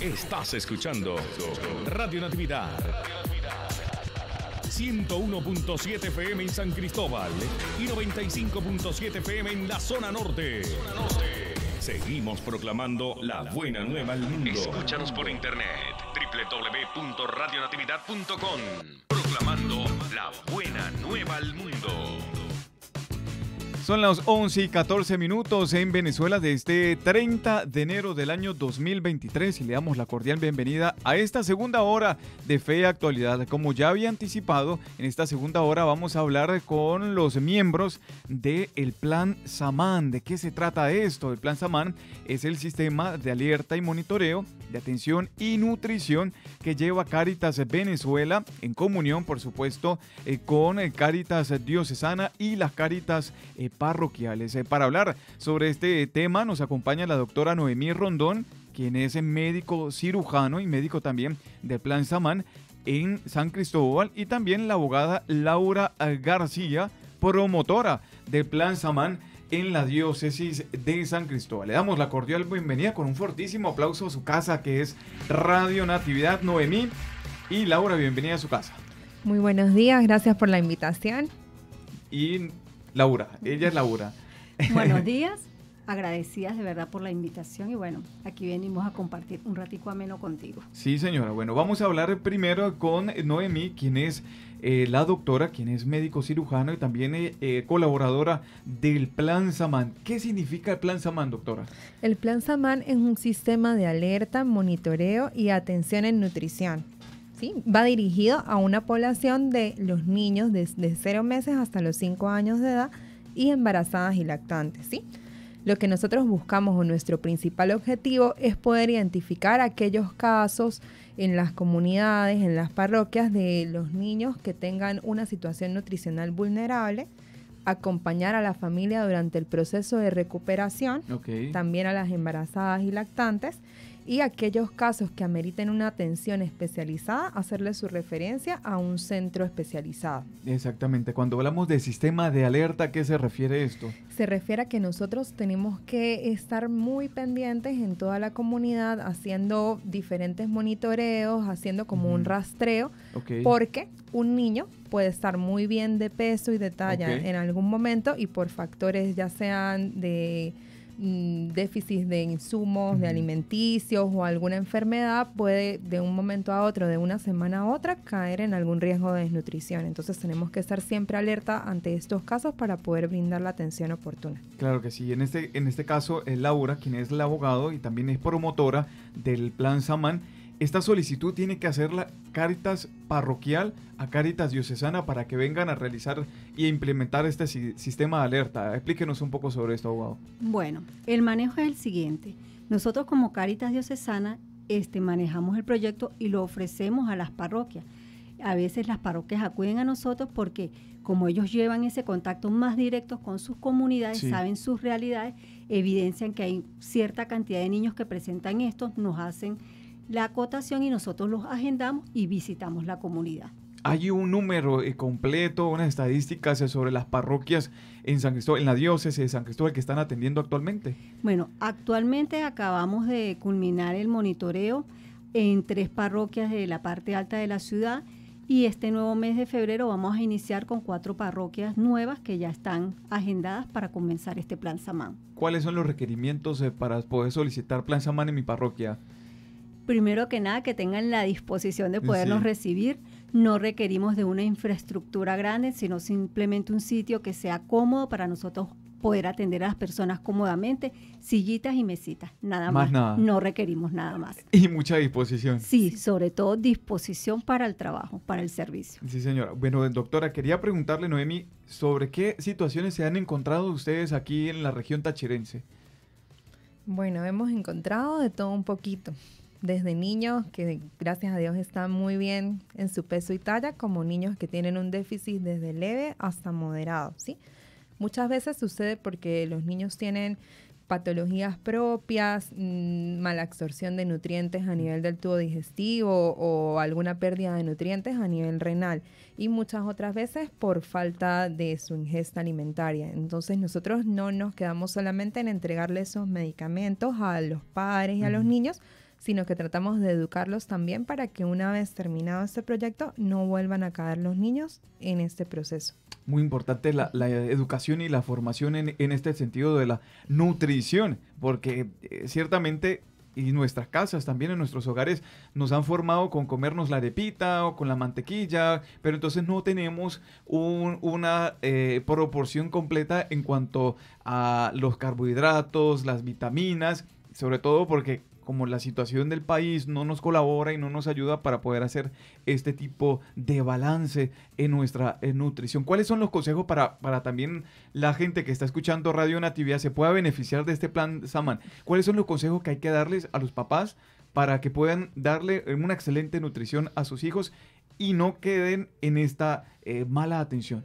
Estás escuchando Radio Natividad. 101.7 FM en San Cristóbal y 95.7 FM en la zona norte. Seguimos proclamando la buena nueva al mundo. Escúchanos por internet www.radionatividad.com. Proclamando la buena nueva al mundo. Son las 11 y 14 minutos en Venezuela de este 30 de enero del año 2023 y le damos la cordial bienvenida a esta segunda hora de Fe Actualidad. Como ya había anticipado, en esta segunda hora vamos a hablar con los miembros del Plan Samán. ¿De qué se trata esto? El Plan Samán es el sistema de alerta y monitoreo de Atención y Nutrición que lleva Caritas Venezuela en comunión, por supuesto, eh, con eh, Caritas Diocesana y las Caritas eh, Parroquiales. para hablar sobre este tema nos acompaña la doctora Noemí Rondón, quien es médico cirujano y médico también del Plan Samán en San Cristóbal y también la abogada Laura García, promotora del Plan Samán en la diócesis de San Cristóbal. Le damos la cordial bienvenida con un fortísimo aplauso a su casa, que es Radio Natividad Noemí. Y Laura, bienvenida a su casa. Muy buenos días, gracias por la invitación. Y Laura, ella es Laura. buenos días agradecidas de verdad por la invitación y bueno, aquí venimos a compartir un ratico ameno contigo. Sí, señora. Bueno, vamos a hablar primero con Noemí, quien es eh, la doctora, quien es médico cirujano y también eh, eh, colaboradora del Plan Saman. ¿Qué significa el Plan Saman, doctora? El Plan Saman es un sistema de alerta, monitoreo y atención en nutrición. ¿sí? Va dirigido a una población de los niños desde 0 meses hasta los 5 años de edad y embarazadas y lactantes. ¿sí? Lo que nosotros buscamos o nuestro principal objetivo es poder identificar aquellos casos en las comunidades, en las parroquias de los niños que tengan una situación nutricional vulnerable acompañar a la familia durante el proceso de recuperación, también a las embarazadas y lactantes, y aquellos casos que ameriten una atención especializada, hacerle su referencia a un centro especializado. Exactamente, cuando hablamos de sistema de alerta, ¿a qué se refiere esto? Se refiere a que nosotros tenemos que estar muy pendientes en toda la comunidad, haciendo diferentes monitoreos, haciendo como un rastreo, porque un niño puede estar muy bien de peso y de talla en algún momento y por factores ya sean de Mm, déficit de insumos, de alimenticios o alguna enfermedad puede de un momento a otro, de una semana a otra, caer en algún riesgo de desnutrición. Entonces tenemos que estar siempre alerta ante estos casos para poder brindar la atención oportuna. Claro que sí. En este, en este caso es Laura, quien es la abogado y también es promotora del Plan Saman esta solicitud tiene que hacer la Caritas Parroquial a Caritas Diocesana para que vengan a realizar y implementar este sistema de alerta. Explíquenos un poco sobre esto, abogado. Bueno, el manejo es el siguiente. Nosotros como Caritas Diocesana este, manejamos el proyecto y lo ofrecemos a las parroquias. A veces las parroquias acuden a nosotros porque como ellos llevan ese contacto más directo con sus comunidades, saben sus realidades, evidencian que hay cierta cantidad de niños que presentan esto, nos hacen la acotación y nosotros los agendamos y visitamos la comunidad. Hay un número eh, completo, unas estadísticas eh, sobre las parroquias en San Cristóbal, en la diócesis de San Cristóbal que están atendiendo actualmente. Bueno, actualmente acabamos de culminar el monitoreo en tres parroquias de la parte alta de la ciudad y este nuevo mes de febrero vamos a iniciar con cuatro parroquias nuevas que ya están agendadas para comenzar este plan Samán. ¿Cuáles son los requerimientos eh, para poder solicitar plan Samán en mi parroquia? primero que nada, que tengan la disposición de podernos recibir. No requerimos de una infraestructura grande, sino simplemente un sitio que sea cómodo para nosotros poder atender a las personas cómodamente, sillitas y mesitas, nada más. No requerimos nada más. Y mucha disposición. Sí, sobre todo disposición para el trabajo, para el servicio. Sí, señora. Bueno, doctora, quería preguntarle, Noemi, sobre qué situaciones se han encontrado ustedes aquí en la región tachirense. Bueno, hemos encontrado de todo un poquito desde niños que gracias a Dios están muy bien en su peso y talla, como niños que tienen un déficit desde leve hasta moderado, ¿sí? Muchas veces sucede porque los niños tienen patologías propias, mm, mala absorción de nutrientes a nivel del tubo digestivo o alguna pérdida de nutrientes a nivel renal y muchas otras veces por falta de su ingesta alimentaria. Entonces nosotros no nos quedamos solamente en entregarle esos medicamentos a los padres y a los niños, sino que tratamos de educarlos también para que una vez terminado este proyecto no vuelvan a caer los niños en este proceso. Muy importante la, educación y la formación en, este sentido de la nutrición, porque eh, ciertamente y nuestras casas, también en nuestros hogares, nos han formado con comernos la arepita o con la mantequilla, pero entonces no tenemos una eh, proporción completa en cuanto a los carbohidratos, las vitaminas, sobre todo porque como la situación del país no nos colabora y no nos ayuda para poder hacer este tipo de balance en nuestra nutrición. ¿Cuáles son los consejos para, para también la gente que está escuchando Radio Natividad se pueda beneficiar de este plan Saman? ¿Cuáles son los consejos que hay que darles a los papás para que puedan darle una excelente nutrición a sus hijos y no queden en esta eh, mala atención?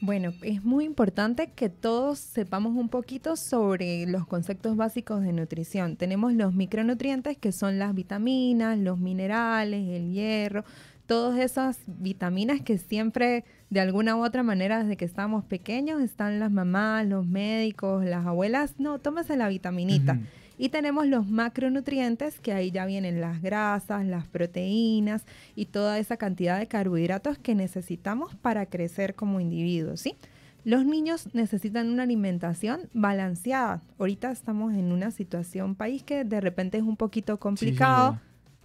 Bueno, es muy importante que todos sepamos un poquito sobre los conceptos básicos de nutrición. Tenemos los micronutrientes que son las vitaminas, los minerales, el hierro, todas esas vitaminas que siempre de alguna u otra manera desde que estamos pequeños están las mamás, los médicos, las abuelas, no, tómese la vitaminita. Y tenemos los macronutrientes, que ahí ya vienen las grasas, las proteínas y toda esa cantidad de carbohidratos que necesitamos para crecer como individuos, ¿sí? Los niños necesitan una alimentación balanceada. Ahorita estamos en una situación país que de repente es un poquito complicado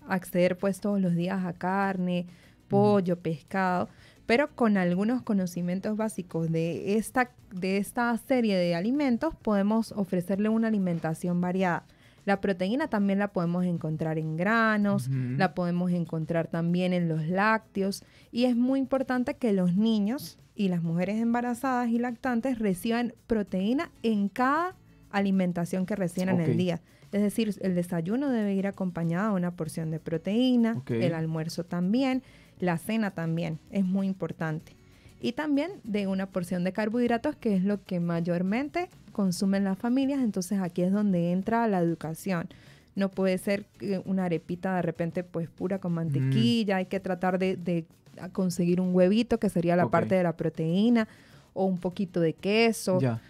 acceder pues todos los días a carne, pollo, pescado, pero con algunos conocimientos básicos de esta, de esta serie de alimentos podemos ofrecerle una alimentación variada. La proteína también la podemos encontrar en granos, la podemos encontrar también en los lácteos y es muy importante que los niños y las mujeres embarazadas y lactantes reciban proteína en cada alimentación que reciban en el día. Es decir, el desayuno debe ir acompañado de una porción de proteína, el almuerzo también la cena también es muy importante. Y también de una porción de carbohidratos, que es lo que mayormente consumen las familias. Entonces aquí es donde entra la educación. No puede ser una arepita de repente pues pura con mm. mantequilla. Hay que tratar de, conseguir un huevito, que sería la parte de la proteína, o un poquito de queso. Ya.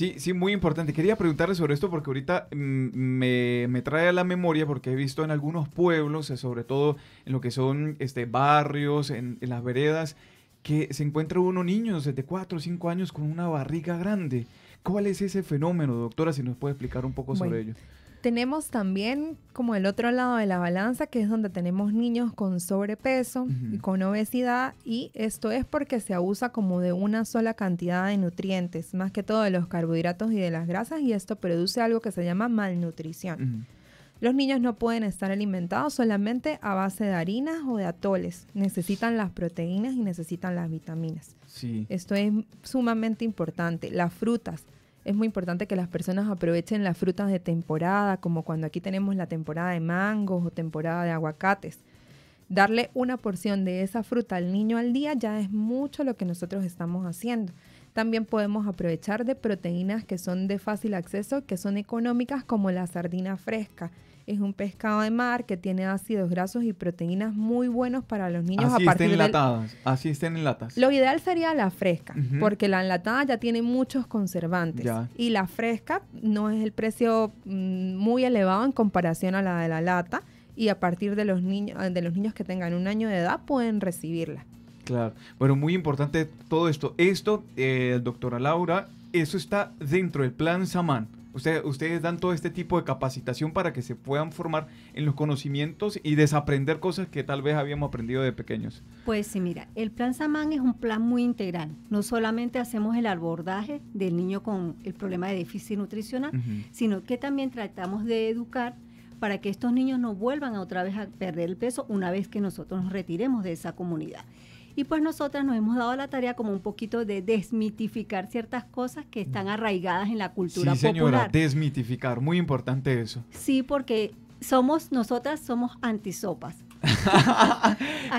Sí, sí, muy importante. Quería preguntarle sobre esto porque ahorita mm, me, trae a la memoria porque he visto en algunos pueblos, eh, sobre todo en lo que son este, barrios, en, las veredas, que se encuentra uno niños de 4 o 5 años con una barriga grande. ¿Cuál es ese fenómeno, doctora? Si nos puede explicar un poco sobre ello. Tenemos también como el otro lado de la balanza, que es donde tenemos niños con sobrepeso y con obesidad, y esto es porque se abusa como de una sola cantidad de nutrientes, más que todo de los carbohidratos y de las grasas, y esto produce algo que se llama malnutrición. Los niños no pueden estar alimentados solamente a base de harinas o de atoles. Necesitan las proteínas y necesitan las vitaminas. Esto es sumamente importante. Las frutas es muy importante que las personas aprovechen las frutas de temporada, como cuando aquí tenemos la temporada de mangos o temporada de aguacates. Darle una porción de esa fruta al niño al día ya es mucho lo que nosotros estamos haciendo. También podemos aprovechar de proteínas que son de fácil acceso, que son económicas como la sardina fresca es un pescado de mar que tiene ácidos grasos y proteínas muy buenos para los niños. Así a estén enlatadas, así estén en latas. Lo ideal sería la fresca, porque la enlatada ya tiene muchos conservantes. Y la fresca no es el precio mm, muy elevado en comparación a la de la lata. Y a partir de los, niños, eh, de los niños que tengan un año de edad pueden recibirla. Claro. Bueno, muy importante todo esto. Esto, eh, doctora Laura, eso está dentro del plan Saman ustedes dan todo este tipo de capacitación para que se puedan formar en los conocimientos y desaprender cosas que tal vez habíamos aprendido de pequeños. Pues sí, mira, el plan Samán es un plan muy integral. No solamente hacemos el abordaje del niño con el problema de déficit nutricional, sino que también tratamos de educar para que estos niños no vuelvan otra vez a perder el peso una vez que nosotros nos retiremos de esa comunidad. Y pues nosotras nos hemos dado la tarea como un poquito de desmitificar ciertas cosas que están arraigadas en la cultura sí, señora, desmitificar, muy importante eso. Sí, porque somos, nosotras somos antisopas.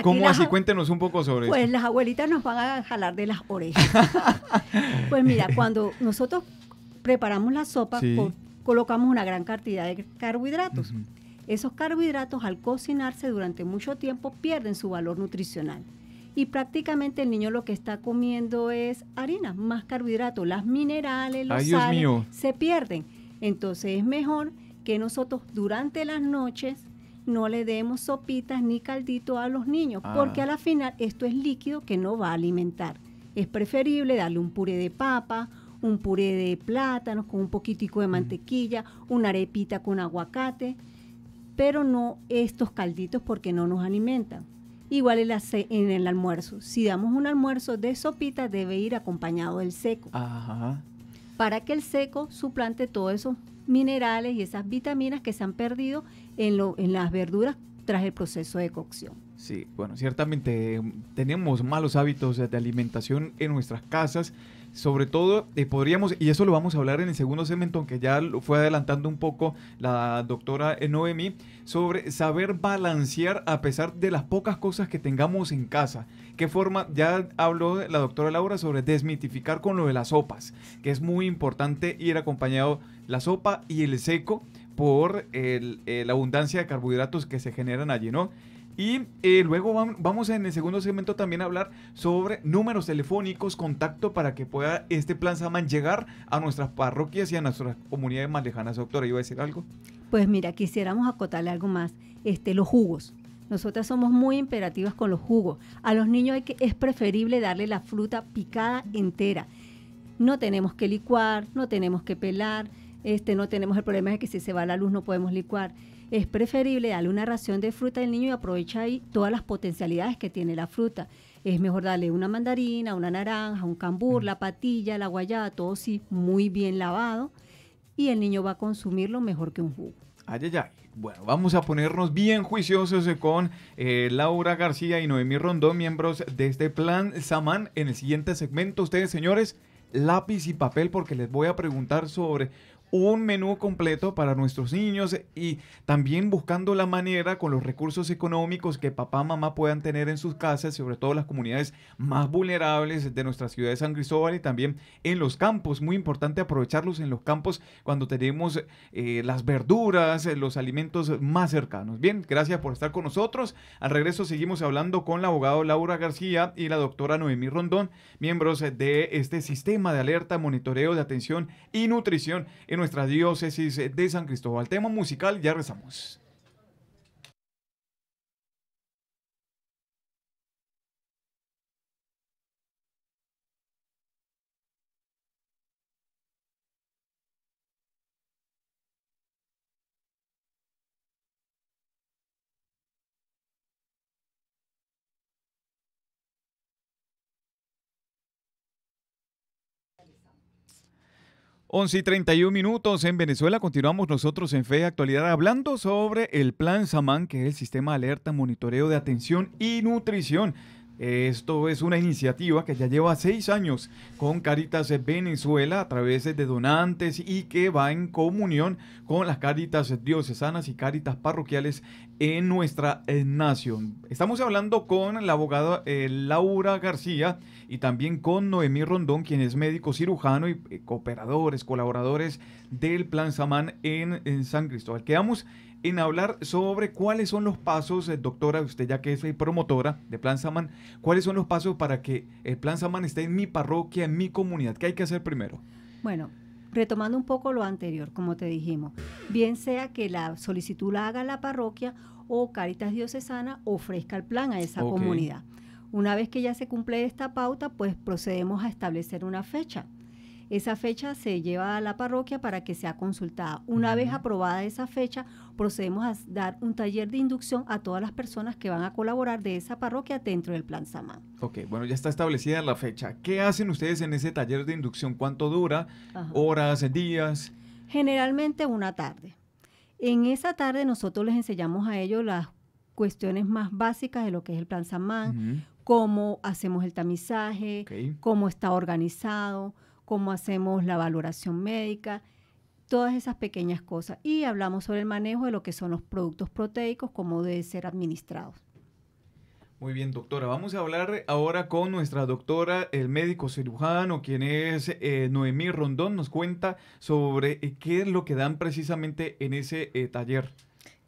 ¿Cómo así? Cuéntenos un poco sobre pues eso. Pues las abuelitas nos van a jalar de las orejas. pues mira, cuando nosotros preparamos la sopa, colocamos una gran cantidad de carbohidratos. Esos carbohidratos al cocinarse durante mucho tiempo pierden su valor nutricional y prácticamente el niño lo que está comiendo es harina, más carbohidratos, las minerales, los sales se pierden. Entonces es mejor que nosotros durante las noches no le demos sopitas ni caldito a los niños, ah. porque a la final esto es líquido que no va a alimentar. Es preferible darle un puré de papa, un puré de plátanos con un poquitico de mm. mantequilla, una arepita con aguacate, pero no estos calditos porque no nos alimentan. Igual en, en el almuerzo. Si damos un almuerzo de sopita, debe ir acompañado del seco. Ajá. Para que el seco suplante todos esos minerales y esas vitaminas que se han perdido en, lo, en las verduras tras el proceso de cocción. Sí, bueno, ciertamente eh, tenemos malos hábitos de alimentación en nuestras casas sobre todo eh, podríamos, y eso lo vamos a hablar en el segundo segmento, aunque ya lo fue adelantando un poco la doctora Noemi, sobre saber balancear a pesar de las pocas cosas que tengamos en casa. ¿Qué forma? Ya habló la doctora Laura sobre desmitificar con lo de las sopas, que es muy importante ir acompañado la sopa y el seco por eh, la abundancia de carbohidratos que se generan allí, ¿no? Y eh, luego vamos en el segundo segmento también a hablar sobre números telefónicos, contacto para que pueda este plan Saman llegar a nuestras parroquias y a nuestras comunidades más lejanas. Doctora, ¿iba a decir algo? Pues mira, quisiéramos acotarle algo más. Este, los jugos. Nosotras somos muy imperativas con los jugos. A los niños hay que, es preferible darle la fruta picada entera. No tenemos que licuar, no tenemos que pelar, este, no tenemos el problema de que si se va la luz no podemos licuar es preferible darle una ración de fruta al niño y aprovecha ahí todas las potencialidades que tiene la fruta. Es mejor darle una mandarina, una naranja, un cambur, mm. la patilla, la guayaba, todo sí muy bien lavado y el niño va a consumirlo mejor que un jugo. Ay, ay, Bueno, vamos a ponernos bien juiciosos con eh, Laura García y Noemí Rondón, miembros de este plan samán En el siguiente segmento, ustedes, señores, lápiz y papel, porque les voy a preguntar sobre un menú completo para nuestros niños y también buscando la manera con los recursos económicos que papá, mamá puedan tener en sus casas, sobre todo las comunidades más vulnerables de nuestra ciudad de San Cristóbal y también en los campos. Muy importante aprovecharlos en los campos cuando tenemos eh, las verduras, los alimentos más cercanos. Bien, gracias por estar con nosotros. Al regreso seguimos hablando con la abogada Laura García y la doctora Noemí Rondón, miembros de este sistema de alerta, monitoreo de atención y nutrición en nuestra diócesis de San Cristóbal. Tema musical, ya rezamos. 11 y 31 minutos en Venezuela. Continuamos nosotros en Fe Actualidad hablando sobre el Plan Samán, que es el sistema alerta, monitoreo de atención y nutrición esto es una iniciativa que ya lleva seis años con Caritas Venezuela a través de donantes y que va en comunión con las Caritas diocesanas y Caritas parroquiales en nuestra eh, nación. Estamos hablando con la abogada eh, Laura García y también con Noemí Rondón, quien es médico cirujano y eh, cooperadores, colaboradores del Plan Samán en, en San Cristóbal. Quedamos en hablar sobre cuáles son los pasos, eh, doctora, usted ya que es eh, promotora de Plan Saman, cuáles son los pasos para que el eh, Plan Saman esté en mi parroquia, en mi comunidad. ¿Qué hay que hacer primero? Bueno, retomando un poco lo anterior, como te dijimos, bien sea que la solicitud la haga la parroquia o Caritas Diocesana ofrezca el plan a esa comunidad. Una vez que ya se cumple esta pauta, pues procedemos a establecer una fecha. Esa fecha se lleva a la parroquia para que sea consultada. Una vez aprobada esa fecha, procedemos a dar un taller de inducción a todas las personas que van a colaborar de esa parroquia dentro del Plan Samán. Ok, bueno, ya está establecida la fecha. ¿Qué hacen ustedes en ese taller de inducción? ¿Cuánto dura? ¿Horas, días? Generalmente una tarde. En esa tarde nosotros les enseñamos a ellos las cuestiones más básicas de lo que es el Plan Samán, cómo hacemos el tamizaje, cómo está organizado, cómo hacemos la valoración médica, todas esas pequeñas cosas. Y hablamos sobre el manejo de lo que son los productos proteicos, cómo deben ser administrados. Muy bien, doctora. Vamos a hablar ahora con nuestra doctora, el médico cirujano, quien es eh, Noemí Rondón. Nos cuenta sobre eh, qué es lo que dan precisamente en ese eh, taller.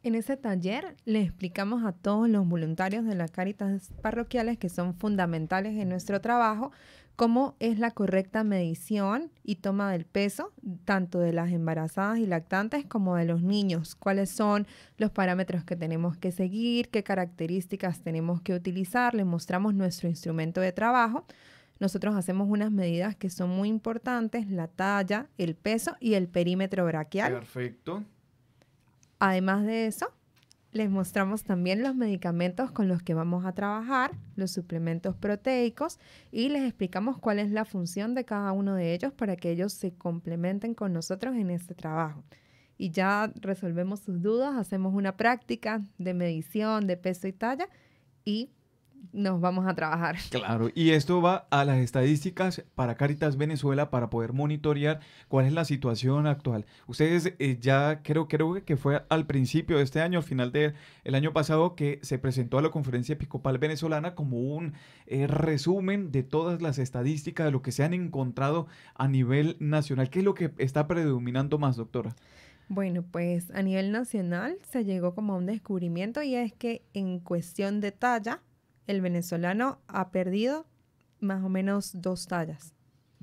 En ese taller le explicamos a todos los voluntarios de las caritas parroquiales que son fundamentales en nuestro trabajo cómo es la correcta medición y toma del peso, tanto de las embarazadas y lactantes como de los niños, cuáles son los parámetros que tenemos que seguir, qué características tenemos que utilizar, les mostramos nuestro instrumento de trabajo. Nosotros hacemos unas medidas que son muy importantes, la talla, el peso y el perímetro braquial. Perfecto. Además de eso, les mostramos también los medicamentos con los que vamos a trabajar, los suplementos proteicos y les explicamos cuál es la función de cada uno de ellos para que ellos se complementen con nosotros en este trabajo. Y ya resolvemos sus dudas, hacemos una práctica de medición, de peso y talla y nos vamos a trabajar. Claro, y esto va a las estadísticas para Caritas Venezuela para poder monitorear cuál es la situación actual. Ustedes eh, ya creo, creo que fue al principio de este año, al final del el año pasado, que se presentó a la conferencia episcopal venezolana como un eh, resumen de todas las estadísticas de lo que se han encontrado a nivel nacional. ¿Qué es lo que está predominando más, doctora? Bueno, pues a nivel nacional se llegó como a un descubrimiento y es que en cuestión de talla, el venezolano ha perdido más o menos dos tallas.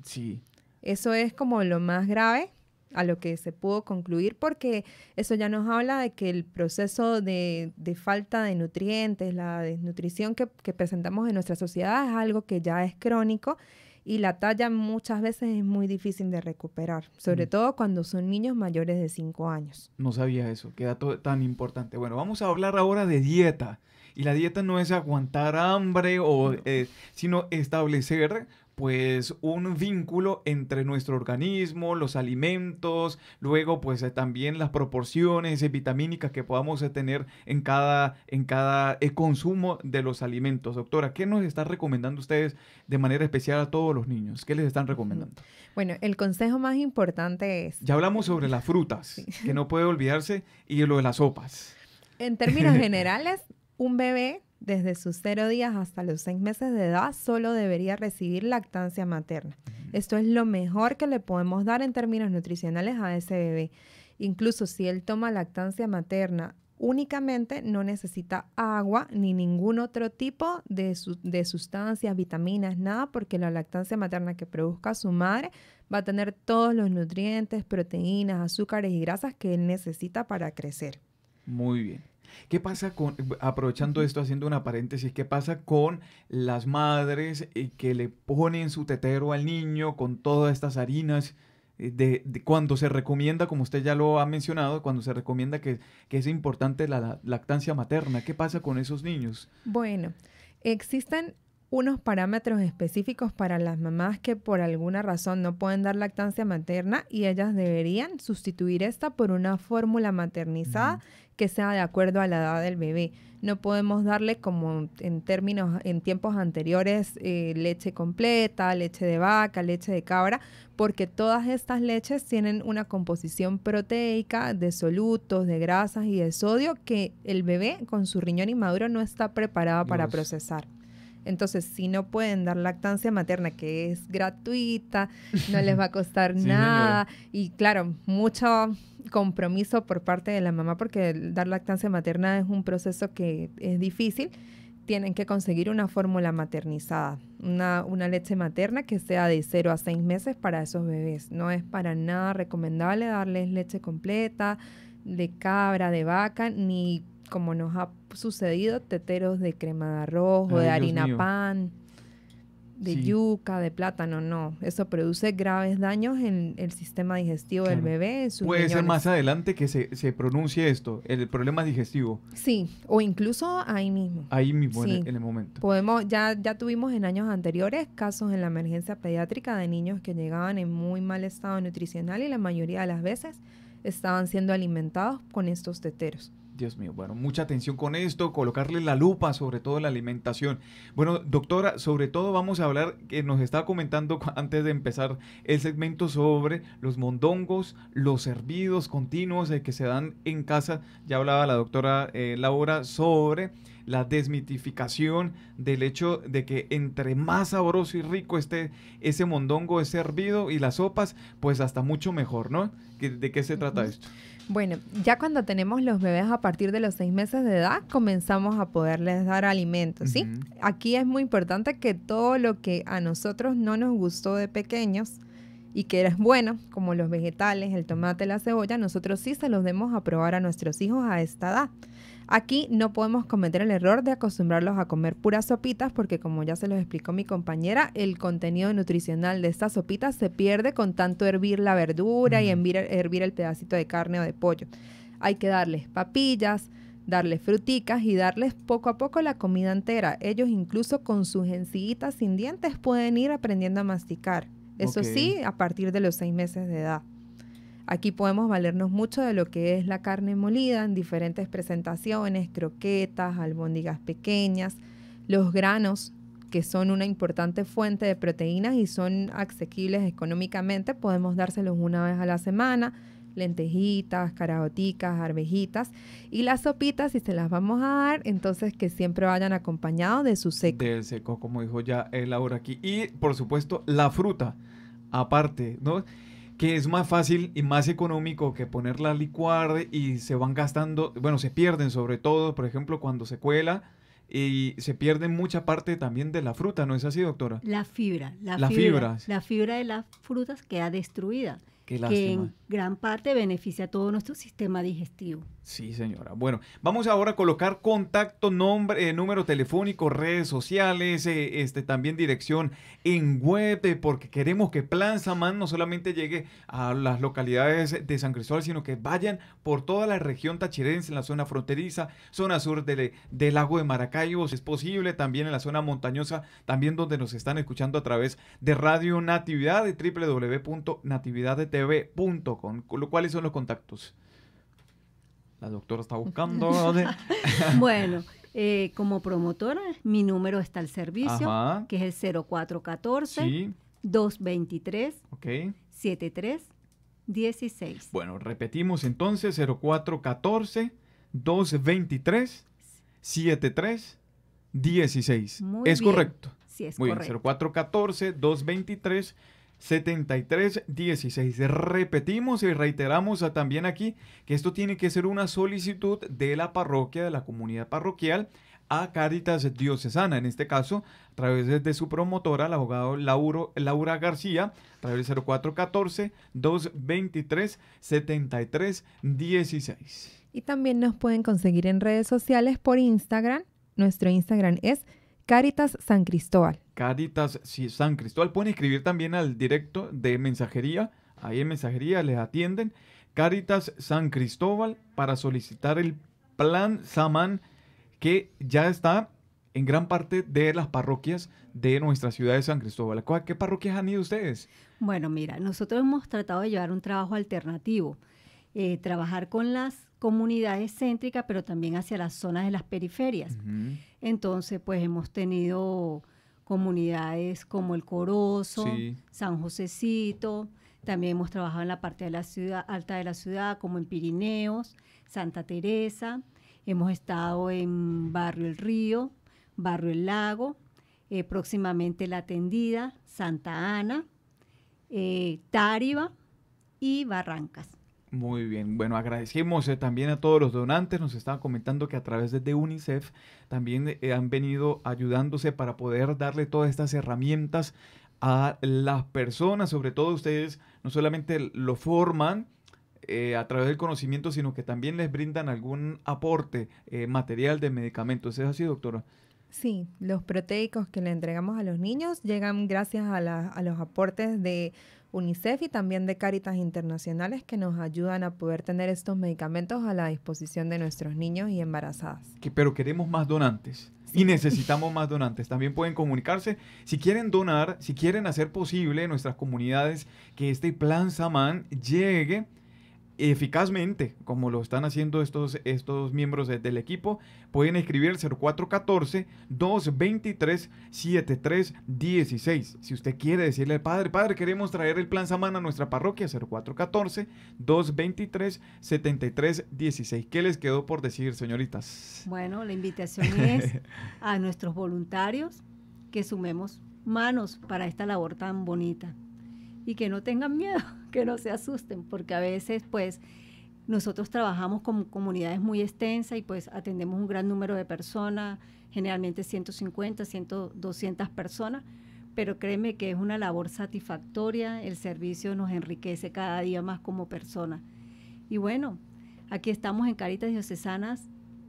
Sí. Eso es como lo más grave a lo que se pudo concluir porque eso ya nos habla de que el proceso de, falta de nutrientes, la desnutrición que, presentamos en nuestra sociedad es algo que ya es crónico y la talla muchas veces es muy difícil de recuperar, sobre mm. todo cuando son niños mayores de 5 años. No sabía eso, qué dato tan importante. Bueno, vamos a hablar ahora de dieta. Y la dieta no es aguantar hambre, o, eh, sino establecer pues un vínculo entre nuestro organismo, los alimentos, luego pues eh, también las proporciones eh, vitamínicas que podamos tener en cada, en cada consumo de los alimentos. Doctora, ¿qué nos está recomendando ustedes de manera especial a todos los niños? ¿Qué les están recomendando? Bueno, el consejo más importante es... Ya hablamos sobre las frutas, que no puede olvidarse, y lo de las sopas. En términos generales, un bebé desde sus cero días hasta los seis meses de edad solo debería recibir lactancia materna. Esto es lo mejor que le podemos dar en términos nutricionales a ese bebé. Incluso si él toma lactancia materna únicamente, no necesita agua ni ningún otro tipo de, sustancias, vitaminas, nada, porque la lactancia materna que produzca su madre va a tener todos los nutrientes, proteínas, azúcares y grasas que él necesita para crecer. Muy bien. ¿Qué pasa con, eh, aprovechando esto, haciendo una paréntesis, qué pasa con las madres eh, que le ponen su tetero al niño con todas estas harinas? Eh, de, cuando se recomienda, como usted ya lo ha mencionado, cuando se recomienda que, es importante la, la lactancia materna. ¿Qué pasa con esos niños? Bueno, existen unos parámetros específicos para las mamás que por alguna razón no pueden dar lactancia materna y ellas deberían sustituir esta por una fórmula maternizada que sea de acuerdo a la edad del bebé. No podemos darle como en términos, en tiempos anteriores, eh, leche completa, leche de vaca, leche de cabra, porque todas estas leches tienen una composición proteica de solutos, de grasas y de sodio que el bebé con su riñón inmaduro no está preparado para procesar. Entonces, si no pueden dar lactancia materna, que es gratuita, no les va a costar nada. Y claro, mucho compromiso por parte de la mamá, porque dar lactancia materna es un proceso que es difícil. Tienen que conseguir una fórmula maternizada, una, una leche materna que sea de 0 a 6 meses para esos bebés. No es para nada recomendable darles leche completa, de cabra, de vaca, ni como nos ha sucedido, teteros de crema de arroz o de harina pan, de yuca, de plátano, no. Eso produce graves daños en el sistema digestivo del bebé. Puede ser más adelante que se, se, pronuncie esto, el problema digestivo. Sí, o incluso ahí mismo. Ahí mismo, en, el, en, el, momento. Podemos, ya, ya tuvimos en años anteriores casos en la emergencia pediátrica de niños que llegaban en muy mal estado nutricional y la mayoría de las veces estaban siendo alimentados con estos teteros. Dios mío, bueno, mucha atención con esto, colocarle la lupa sobre todo la alimentación. Bueno, doctora, sobre todo vamos a hablar, que nos estaba comentando antes de empezar el segmento sobre los mondongos, los hervidos continuos eh, que se dan en casa. Ya hablaba la doctora eh, Laura sobre la desmitificación del hecho de que entre más sabroso y rico esté ese mondongo, es servido y las sopas, pues hasta mucho mejor, ¿no? ¿De qué se trata esto? Bueno, ya cuando tenemos los bebés a partir de los seis meses de edad, comenzamos a poderles dar alimentos, ¿sí? Aquí es muy importante que todo lo que a nosotros no nos gustó de pequeños y que era bueno, como los vegetales, el tomate, la cebolla, nosotros sí se los demos a probar a nuestros hijos a esta edad. Aquí no podemos cometer el error de acostumbrarlos a comer puras sopitas porque como ya se los explicó mi compañera, el contenido nutricional de estas sopitas se pierde con tanto hervir la verdura y mm. hervir, hervir el pedacito de carne o de pollo. Hay que darles papillas, darles fruticas y darles poco a poco la comida entera. Ellos incluso con sus enciguitas sin dientes pueden ir aprendiendo a masticar. Eso sí, a partir de los seis meses de edad. Aquí podemos valernos mucho de lo que es la carne molida en diferentes presentaciones, croquetas, albóndigas pequeñas, los granos, que son una importante fuente de proteínas y son accesibles económicamente, podemos dárselos una vez a la semana, lentejitas, caraoticas, arvejitas y las sopitas si se las vamos a dar, entonces que siempre vayan acompañados de su seco. Del seco, como dijo ya Laura aquí. Y por supuesto, la fruta aparte, ¿no? que es más fácil y más económico que poner la licuar y se van gastando, bueno, se pierden sobre todo, por ejemplo, cuando se cuela y se pierde mucha parte también de la fruta, ¿no es así, doctora? La fibra, la, fibra, La fibra de las frutas queda destruida que en gran parte beneficia a todo nuestro sistema digestivo. Sí, señora. Bueno, vamos ahora a colocar contacto, nombre, eh, número telefónico, redes sociales, eh, este, también dirección en web, eh, porque queremos que Plan Samán no solamente llegue a las localidades de San Cristóbal, sino que vayan por toda la región tachirense, en la zona fronteriza, zona sur del, lago de Maracaibo, si es posible, también en la zona montañosa, también donde nos están escuchando a través de Radio Natividad, de www.natividad.com tv.com. ¿Cuáles son los contactos? La doctora está buscando. bueno, eh, como promotora, mi número está al servicio, que es el 0414 223 7316. 73 16. Bueno, repetimos entonces 0414 223 73 16. es correcto. Sí, es Muy bien, 0414 223 7316. Repetimos y reiteramos también aquí que esto tiene que ser una solicitud de la parroquia, de la comunidad parroquial a Cáritas Diocesana, en este caso a través de su promotora, la abogado Laura García, a través del 0414-223-7316. Y también nos pueden conseguir en redes sociales por Instagram. Nuestro Instagram es Caritas San Cristóbal. Caritas San Cristóbal. Pueden escribir también al directo de mensajería. Ahí en mensajería les atienden. Caritas San Cristóbal para solicitar el plan Samán que ya está en gran parte de las parroquias de nuestra ciudad de San Cristóbal. ¿A qué parroquias han ido ustedes? Bueno, mira, nosotros hemos tratado de llevar un trabajo alternativo, eh, trabajar con las comunidades céntricas, pero también hacia las zonas de las periferias. Entonces, pues hemos tenido comunidades como El Corozo, San Josecito, también hemos trabajado en la parte de la ciudad alta de la ciudad, como en Pirineos, Santa Teresa, hemos estado en Barrio El Río, Barrio El Lago, eh, próximamente La Tendida, Santa Ana, eh, y Barrancas. Muy bien, bueno, agradecemos eh, también a todos los donantes, nos estaban comentando que a través de UNICEF también eh, han venido ayudándose para poder darle todas estas herramientas a las personas, sobre todo ustedes no solamente lo forman eh, a través del conocimiento, sino que también les brindan algún aporte material de medicamentos. ¿Es así, doctora? Sí, los proteicos que le entregamos a los niños llegan gracias a los aportes de UNICEF y también de Caritas Internacionales que nos ayudan a poder tener estos medicamentos a la disposición de nuestros niños y embarazadas. pero queremos más donantes y necesitamos más donantes. También pueden comunicarse si quieren donar, si quieren hacer posible en nuestras comunidades que este plan Samán llegue eficazmente, como lo están haciendo estos, estos miembros del equipo, pueden escribir 0414-223-7316. Si usted quiere decirle al padre, padre, queremos traer el plan Samana a nuestra parroquia, 0414-223-7316. ¿Qué les quedó por decir, señoritas? Bueno, la invitación es a nuestros voluntarios que sumemos manos para esta labor tan bonita y que no tengan miedo que no se asusten, porque a veces pues nosotros trabajamos con comunidades muy extensas y pues atendemos un gran número de personas, generalmente 150, 100, 200 personas, pero créeme que es una labor satisfactoria, el servicio nos enriquece cada día más como persona. Y bueno, aquí estamos en Caritas Diocesanas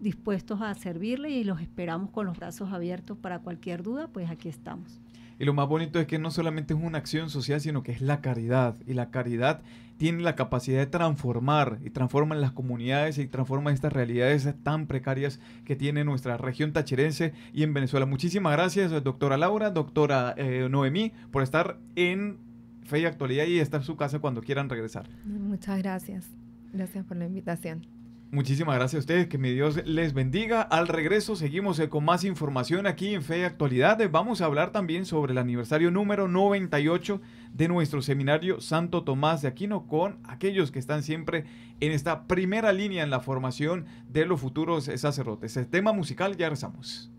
dispuestos a servirle y los esperamos con los brazos abiertos para cualquier duda, pues aquí estamos. Y lo más bonito es que no solamente es una acción social, sino que es la caridad. Y la caridad tiene la capacidad de transformar y transforma en las comunidades y transforma estas realidades tan precarias que tiene nuestra región tachirense y en Venezuela. Muchísimas gracias, doctora Laura, doctora eh, Noemí, por estar en Fe y Actualidad y estar en su casa cuando quieran regresar. Muchas gracias. Gracias por la invitación. Muchísimas gracias a ustedes, que mi Dios les bendiga. Al regreso seguimos eh, con más información aquí en Fe Actualidades. Vamos a hablar también sobre el aniversario número 98 de nuestro seminario Santo Tomás de Aquino con aquellos que están siempre en esta primera línea en la formación de los futuros eh, sacerdotes. El tema musical ya rezamos.